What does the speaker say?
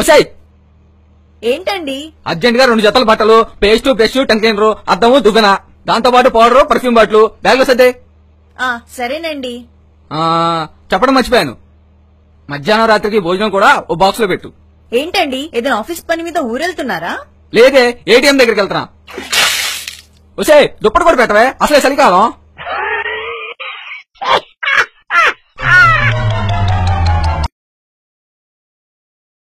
వసాయి ఏంటండి అర్జెంట్ గా రెండు జతల బట్టలు పేస్ట్ బ్రష్ టంకైనరు అద్దము దుగన దాంతో పాటు పౌడర్ పర్ఫ్యూమ్ బాటిల్ బ్యాగ్ వస్తే సరేనండి చెప్పడం మర్చిపోయాను మధ్యాహ్నం రాత్రికి భోజనం కూడా ఓ బాక్స్ లో పెట్టు ఏంటండి ఏదైనా ఆఫీస్ పని మీద ఊరెళ్తున్నారా లేదే ఏటీఎం దగ్గరికి వెళ్తున్నా వసే దుప్పటి కూడా పెట్టవే అసలే చలికాలం